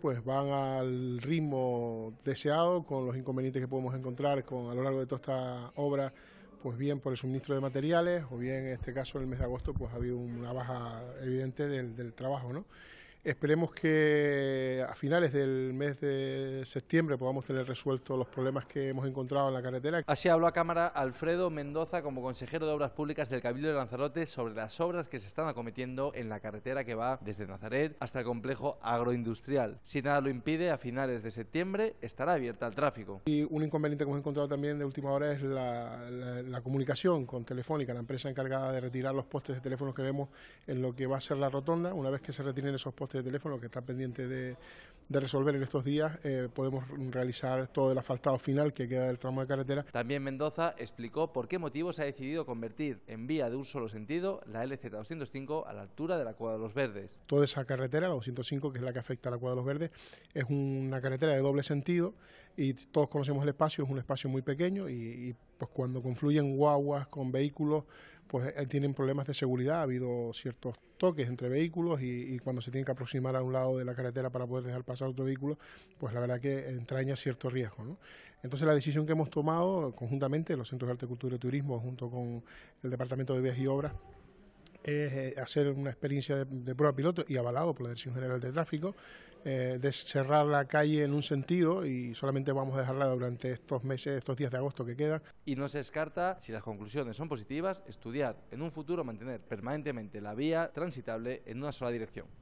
pues van al ritmo deseado con los inconvenientes que podemos encontrar con a lo largo de toda esta obra pues bien por el suministro de materiales o bien en este caso en el mes de agosto pues ha habido una baja evidente del, del trabajo ¿no? Esperemos que a finales del mes de septiembre podamos tener resueltos los problemas que hemos encontrado en la carretera. Así habló a cámara Alfredo Mendoza como consejero de Obras Públicas del Cabildo de Lanzarote sobre las obras que se están acometiendo en la carretera que va desde Nazaret hasta el complejo agroindustrial. Si nada lo impide, a finales de septiembre estará abierta al tráfico. Y un inconveniente que hemos encontrado también de última hora es la, la comunicación con Telefónica, la empresa encargada de retirar los postes de teléfonos que vemos en lo que va a ser la rotonda. Una vez que se retiren esos postes de este teléfono que está pendiente de, resolver en estos días, eh, podemos realizar todo el asfaltado final que queda del tramo de carretera. También Mendoza explicó por qué motivos ha decidido convertir en vía de un solo sentido la LZ205 a la altura de la Cuadra de los Verdes. Toda esa carretera, la 205, que es la que afecta a la Cuadra de los Verdes, es una carretera de doble sentido y todos conocemos el espacio, es un espacio muy pequeño y, pues cuando confluyen guaguas con vehículos, pues eh, tienen problemas de seguridad, ha habido ciertos toques entre vehículos y, cuando se tienen que aproximar a un lado de la carretera para poder dejar pasar otro vehículo, pues la verdad que entraña cierto riesgo. Entonces la decisión que hemos tomado conjuntamente, los Centros de Arte, Cultura y Turismo, junto con el Departamento de Vías y Obras, es eh, hacer una experiencia de, prueba piloto y avalado por la Dirección General de Tráfico, eh, de cerrar la calle en un sentido y solamente vamos a dejarla durante estos meses, estos días de agosto que quedan. Y no se descarta, si las conclusiones son positivas, estudiar en un futuro mantener permanentemente la vía transitable en una sola dirección.